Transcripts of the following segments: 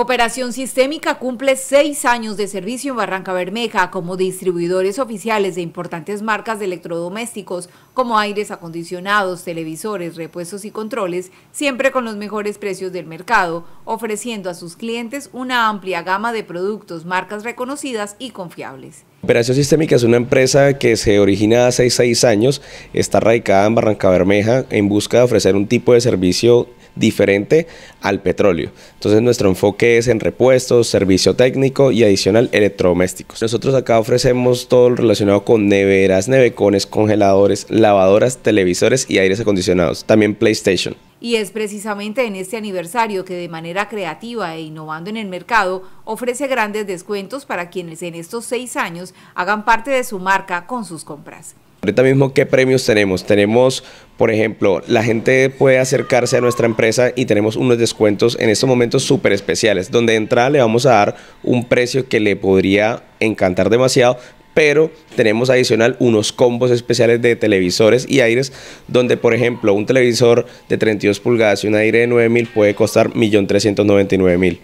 Operación Sistémica cumple seis años de servicio en Barranca Bermeja como distribuidores oficiales de importantes marcas de electrodomésticos como aires acondicionados, televisores, repuestos y controles, siempre con los mejores precios del mercado, ofreciendo a sus clientes una amplia gama de productos, marcas reconocidas y confiables. Operación Sistémica es una empresa que se origina hace seis años, está radicada en Barranca Bermeja en busca de ofrecer un tipo de servicio diferente al petróleo. Entonces nuestro enfoque es en repuestos, servicio técnico y adicional electrodomésticos. Nosotros acá ofrecemos todo lo relacionado con neveras, nevecones, congeladores, lavadoras, televisores y aires acondicionados. También PlayStation. Y es precisamente en este aniversario que de manera creativa e innovando en el mercado ofrece grandes descuentos para quienes en estos seis años hagan parte de su marca con sus compras. Ahorita mismo, ¿qué premios tenemos? Tenemos, por ejemplo, la gente puede acercarse a nuestra empresa y tenemos unos descuentos en estos momentos súper especiales, donde de entrada le vamos a dar un precio que le podría encantar demasiado, pero tenemos adicional unos combos especiales de televisores y aires, donde por ejemplo un televisor de 32 pulgadas y un aire de 9 mil puede costar 1.399.000.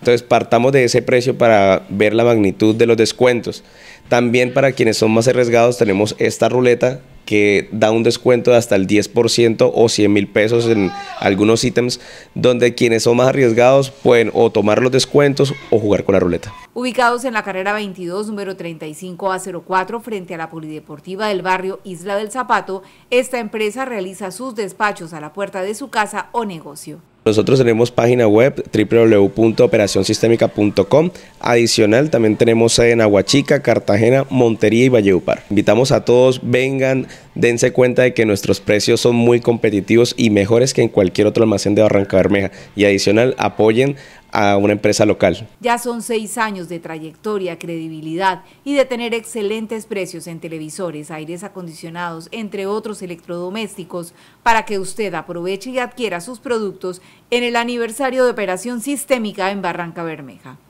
Entonces partamos de ese precio para ver la magnitud de los descuentos. También para quienes son más arriesgados tenemos esta ruleta que da un descuento de hasta el 10% o 100 mil pesos en algunos ítems, donde quienes son más arriesgados pueden o tomar los descuentos o jugar con la ruleta. Ubicados en la carrera 22, número 35A04, frente a la Polideportiva del barrio Isla del Zapato, esta empresa realiza sus despachos a la puerta de su casa o negocio. Nosotros tenemos página web www.operacionsistémica.com. Adicional, también tenemos en Aguachica, Cartagena, Montería y Valleupar. Invitamos a todos, vengan, dense cuenta de que nuestros precios son muy competitivos y mejores que en cualquier otro almacén de Barranca Bermeja. Y adicional, apoyen a una empresa local. Ya son seis años de trayectoria, credibilidad y de tener excelentes precios en televisores, aires acondicionados, entre otros electrodomésticos, para que usted aproveche y adquiera sus productos en el aniversario de Operación Sistémica en Barranca Bermeja.